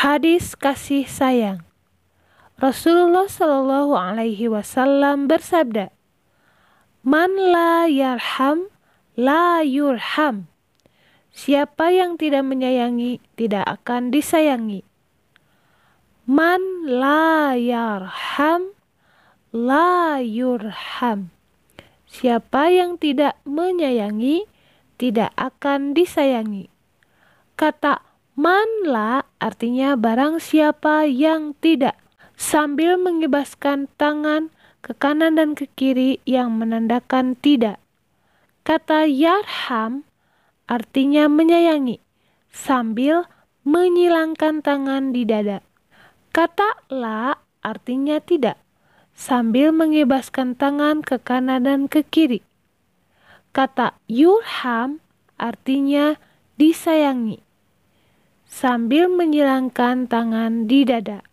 Hadis kasih sayang. Rasulullah Shallallahu alaihi wasallam bersabda, "Man la yarham la yurham." Siapa yang tidak menyayangi tidak akan disayangi. Man la yarham la yurham. Siapa yang tidak menyayangi tidak akan disayangi. Kata Manla artinya barang siapa yang tidak. Sambil mengibaskan tangan ke kanan dan ke kiri yang menandakan tidak. Kata yarham artinya menyayangi sambil menyilangkan tangan di dada. Kata la artinya tidak sambil mengibaskan tangan ke kanan dan ke kiri. Kata yurham artinya disayangi sambil menyilangkan tangan di dada.